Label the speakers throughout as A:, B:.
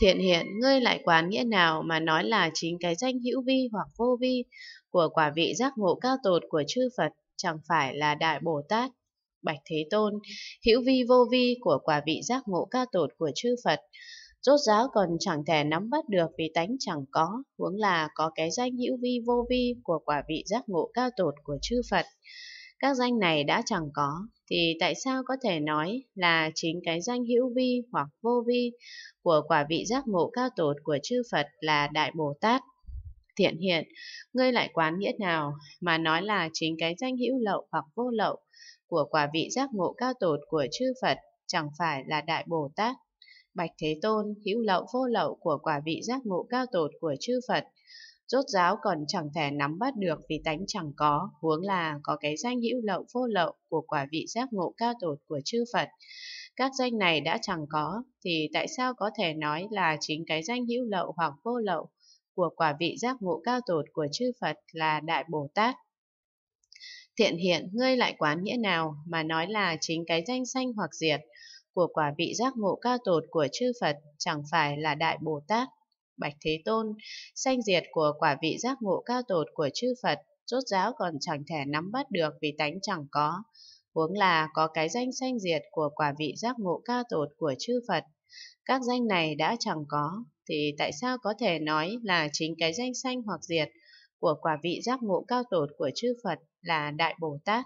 A: Thiện hiện, ngươi lại quán nghĩa nào mà nói là chính cái danh hữu vi hoặc vô vi của quả vị giác ngộ cao tột của chư Phật chẳng phải là Đại Bồ Tát. Bạch Thế Tôn, hữu vi vô vi của quả vị giác ngộ cao tột của chư Phật, rốt giáo còn chẳng thể nắm bắt được vì tánh chẳng có, huống là có cái danh hữu vi vô vi của quả vị giác ngộ cao tột của chư Phật. Các danh này đã chẳng có, thì tại sao có thể nói là chính cái danh hữu vi hoặc vô vi của quả vị giác ngộ cao tột của chư Phật là Đại Bồ Tát? Thiện hiện, ngươi lại quán nghĩa nào mà nói là chính cái danh hữu lậu hoặc vô lậu của quả vị giác ngộ cao tột của chư Phật chẳng phải là Đại Bồ Tát? Bạch Thế Tôn, hữu lậu vô lậu của quả vị giác ngộ cao tột của chư Phật rốt ráo còn chẳng thể nắm bắt được vì tánh chẳng có, huống là có cái danh hữu lậu vô lậu của quả vị giác ngộ cao tột của chư Phật. Các danh này đã chẳng có, thì tại sao có thể nói là chính cái danh hữu lậu hoặc vô lậu của quả vị giác ngộ cao tột của chư Phật là Đại Bồ Tát? Thiện hiện, ngươi lại quán nghĩa nào mà nói là chính cái danh sanh hoặc diệt của quả vị giác ngộ cao tột của chư Phật chẳng phải là Đại Bồ Tát Bạch Thế Tôn, sanh diệt của quả vị giác ngộ cao tột của chư Phật, rốt giáo còn chẳng thể nắm bắt được vì tánh chẳng có. Huống là có cái danh sanh diệt của quả vị giác ngộ cao tột của chư Phật. Các danh này đã chẳng có, thì tại sao có thể nói là chính cái danh sanh hoặc diệt của quả vị giác ngộ cao tột của chư Phật là Đại Bồ Tát?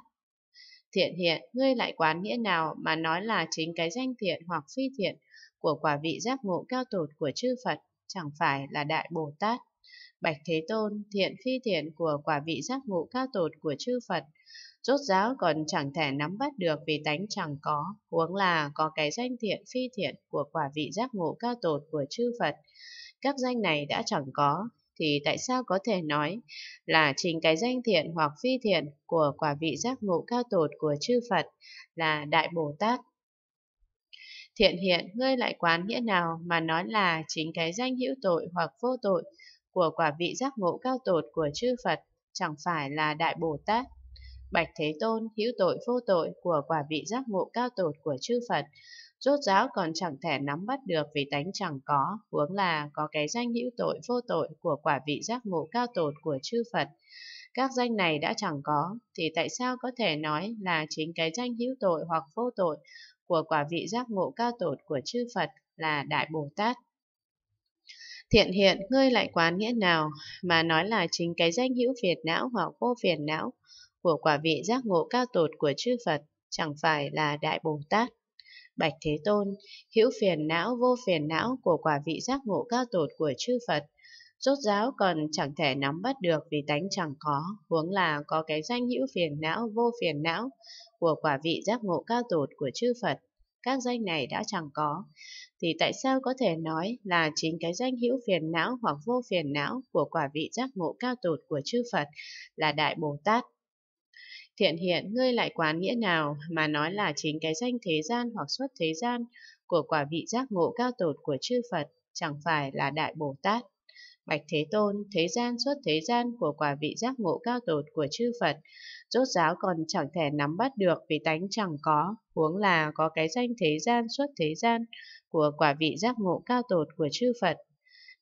A: Thiện hiện, ngươi lại quán nghĩa nào mà nói là chính cái danh thiện hoặc phi thiện của quả vị giác ngộ cao tột của chư Phật chẳng phải là Đại Bồ Tát. Bạch Thế Tôn, thiện phi thiện của quả vị giác ngộ cao tột của chư Phật, rốt ráo còn chẳng thể nắm bắt được vì tánh chẳng có, huống là có cái danh thiện phi thiện của quả vị giác ngộ cao tột của chư Phật. Các danh này đã chẳng có, thì tại sao có thể nói là chính cái danh thiện hoặc phi thiện của quả vị giác ngộ cao tột của chư Phật là Đại Bồ Tát Thiện hiện, ngươi lại quán nghĩa nào mà nói là chính cái danh hữu tội hoặc vô tội của quả vị giác ngộ cao tột của chư Phật, chẳng phải là Đại Bồ Tát. Bạch Thế Tôn, hữu tội vô tội của quả vị giác ngộ cao tột của chư Phật, rốt ráo còn chẳng thể nắm bắt được vì tánh chẳng có, huống là có cái danh hữu tội vô tội của quả vị giác ngộ cao tột của chư Phật. Các danh này đã chẳng có, thì tại sao có thể nói là chính cái danh hữu tội hoặc vô tội của quả vị giác ngộ cao tột của chư Phật là Đại Bồ Tát. Thiện hiện, ngươi lại quán nghĩa nào mà nói là chính cái danh hữu phiền não hoặc vô phiền não của quả vị giác ngộ cao tột của chư Phật chẳng phải là Đại Bồ Tát. Bạch Thế Tôn, hữu phiền não vô phiền não của quả vị giác ngộ cao tột của chư Phật, rốt ráo còn chẳng thể nắm bắt được vì tánh chẳng có, huống là có cái danh hữu phiền não vô phiền não của quả vị giác ngộ cao tột của chư Phật, các danh này đã chẳng có, thì tại sao có thể nói là chính cái danh hữu phiền não hoặc vô phiền não của quả vị giác ngộ cao tột của chư Phật là Đại Bồ Tát? Thiện hiện ngươi lại quán nghĩa nào mà nói là chính cái danh thế gian hoặc xuất thế gian của quả vị giác ngộ cao tột của chư Phật chẳng phải là Đại Bồ Tát? Bạch Thế Tôn, thế gian xuất thế gian của quả vị giác ngộ cao tột của chư Phật, rốt giáo còn chẳng thể nắm bắt được vì tánh chẳng có, huống là có cái danh thế gian xuất thế gian của quả vị giác ngộ cao tột của chư Phật.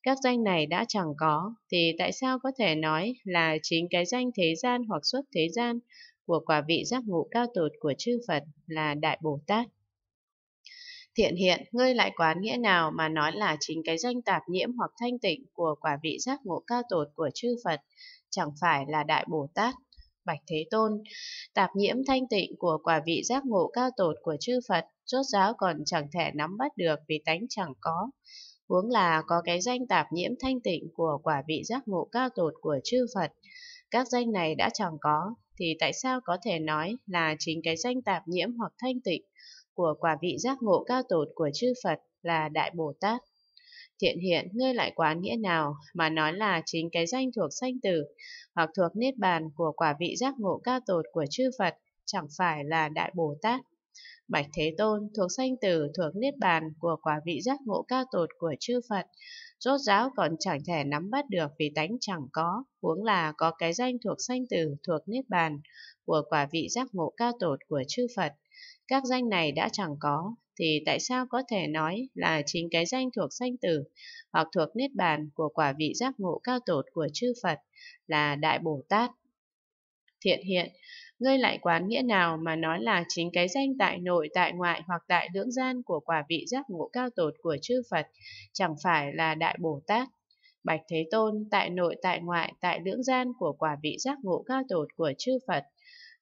A: Các danh này đã chẳng có, thì tại sao có thể nói là chính cái danh thế gian hoặc xuất thế gian của quả vị giác ngộ cao tột của chư Phật là Đại Bồ Tát? Thiện hiện, ngươi lại quán nghĩa nào mà nói là chính cái danh tạp nhiễm hoặc thanh tịnh của quả vị giác ngộ cao tột của chư Phật, chẳng phải là Đại Bồ Tát. Bạch Thế Tôn, tạp nhiễm thanh tịnh của quả vị giác ngộ cao tột của chư Phật, rốt giáo còn chẳng thể nắm bắt được vì tánh chẳng có. Huống là có cái danh tạp nhiễm thanh tịnh của quả vị giác ngộ cao tột của chư Phật. Các danh này đã chẳng có, thì tại sao có thể nói là chính cái danh tạp nhiễm hoặc thanh tịnh của quả vị giác ngộ cao tột của chư Phật là Đại Bồ Tát. Thiện hiện, ngươi lại quán nghĩa nào mà nói là chính cái danh thuộc sanh tử hoặc thuộc niết bàn của quả vị giác ngộ cao tột của chư Phật chẳng phải là Đại Bồ Tát Bạch Thế Tôn thuộc sanh tử thuộc niết bàn của quả vị giác ngộ cao tột của chư Phật, rốt ráo còn chẳng thể nắm bắt được vì tánh chẳng có, huống là có cái danh thuộc sanh tử thuộc niết bàn của quả vị giác ngộ cao tột của chư Phật. Các danh này đã chẳng có, thì tại sao có thể nói là chính cái danh thuộc sanh tử hoặc thuộc niết bàn của quả vị giác ngộ cao tột của chư Phật là Đại Bồ Tát? Thiện hiện, ngươi lại quán nghĩa nào mà nói là chính cái danh tại nội tại ngoại hoặc tại lưỡng gian của quả vị giác ngộ cao tột của chư Phật, chẳng phải là Đại Bồ Tát. Bạch Thế Tôn, tại nội tại ngoại, tại lưỡng gian của quả vị giác ngộ cao tột của chư Phật,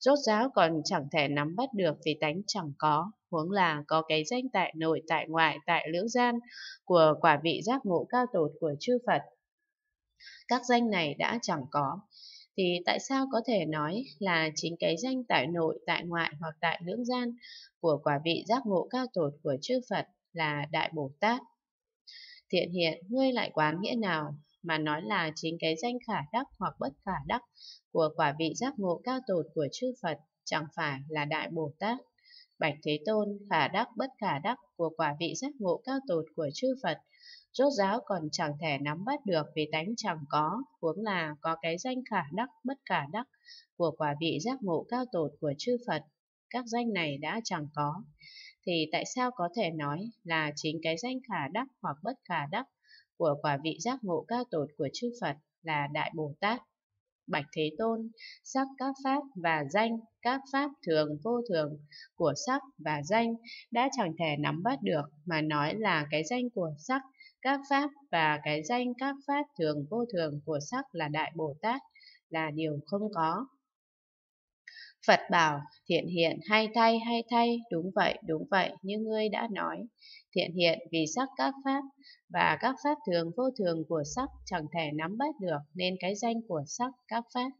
A: rốt ráo còn chẳng thể nắm bắt được vì tánh chẳng có, huống là có cái danh tại nội tại ngoại, tại lưỡng gian của quả vị giác ngộ cao tột của chư Phật. Các danh này đã chẳng có, thì tại sao có thể nói là chính cái danh tại nội, tại ngoại hoặc tại lưỡng gian của quả vị giác ngộ cao tột của chư Phật là Đại Bồ Tát? Thiện hiện, ngươi lại quán nghĩa nào mà nói là chính cái danh khả đắc hoặc bất khả đắc của quả vị giác ngộ cao tột của chư Phật chẳng phải là Đại Bồ Tát? Bạch Thế Tôn, khả đắc bất khả đắc của quả vị giác ngộ cao tột của chư Phật rốt ráo còn chẳng thể nắm bắt được vì tánh chẳng có, huống là có cái danh khả đắc bất khả đắc của quả vị giác ngộ cao tột của chư Phật, các danh này đã chẳng có, thì tại sao có thể nói là chính cái danh khả đắc hoặc bất khả đắc của quả vị giác ngộ cao tột của chư Phật là Đại Bồ Tát bạch thế tôn sắc các pháp và danh các pháp thường vô thường của sắc và danh đã chẳng thể nắm bắt được mà nói là cái danh của sắc các pháp và cái danh các pháp thường vô thường của sắc là đại bồ tát là điều không có Phật bảo, thiện hiện hay thay hay thay, đúng vậy, đúng vậy, như ngươi đã nói thiện hiện vì sắc các pháp và các pháp thường vô thường của sắc chẳng thể nắm bắt được nên cái danh của sắc các pháp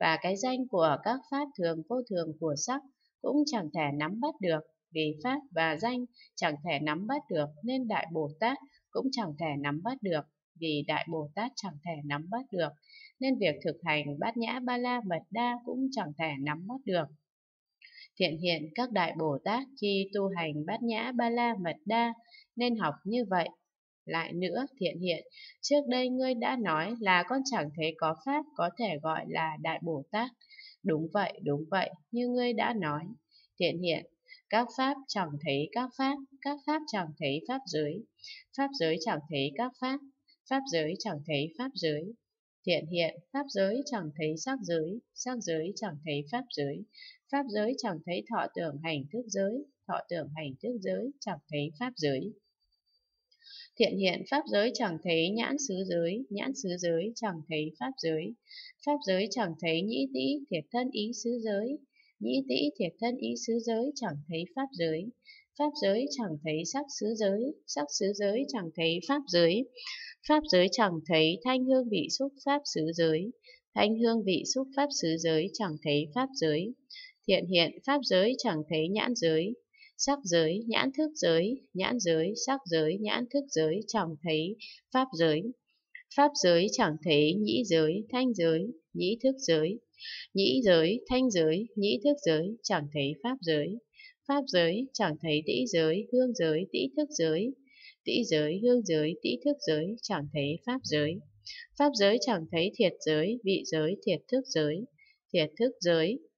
A: và cái danh của các pháp thường vô thường của sắc cũng chẳng thể nắm bắt được vì pháp và danh chẳng thể nắm bắt được nên đại bồ tát cũng chẳng thể nắm bắt được vì đại bồ tát chẳng thể nắm bắt được nên việc thực hành bát nhã ba la mật đa cũng chẳng thể nắm bắt được Thiện hiện các đại Bồ Tát khi tu hành bát nhã ba la mật đa nên học như vậy. Lại nữa, thiện hiện, trước đây ngươi đã nói là con chẳng thấy có Pháp có thể gọi là Đại Bồ Tát. Đúng vậy, đúng vậy, như ngươi đã nói. Thiện hiện, các Pháp chẳng thấy các Pháp, các Pháp chẳng thấy Pháp giới, Pháp giới chẳng thấy các Pháp, Pháp giới chẳng thấy Pháp giới, Thiện hiện, pháp giới chẳng thấy sắc giới, sắc giới chẳng thấy pháp giới, pháp giới chẳng thấy thọ tưởng hành thức giới, thọ tưởng hành thức giới chẳng thấy pháp giới. Thiện hiện pháp giới chẳng thấy nhãn xứ giới, nhãn xứ giới chẳng thấy pháp giới, pháp giới chẳng thấy nhĩ tĩ thiệt thân ý xứ giới, nhĩ tĩ thiệt thân ý xứ giới chẳng thấy pháp giới, Pháp giới chẳng thấy sắc xứ giới, sắc xứ giới chẳng thấy pháp giới, pháp giới chẳng thấy thanh hương vị xúc pháp xứ giới, thanh hương vị xúc pháp xứ giới chẳng thấy pháp giới, thiện hiện pháp giới chẳng thấy nhãn giới, sắc giới, nhãn thức giới, nhãn giới, sắc giới, nhãn thức giới chẳng thấy pháp giới, pháp giới chẳng thấy nhĩ giới, thanh giới, nhĩ thức giới, nhĩ giới, thanh giới, nhĩ thức giới chẳng thấy pháp giới pháp giới, chẳng thấy tĩ giới, hương giới, tĩ thức giới, tĩ giới, hương giới, tĩ thức giới, chẳng thấy pháp giới. Pháp giới chẳng thấy thiệt giới, vị giới, thiệt thức giới, thiệt thức giới,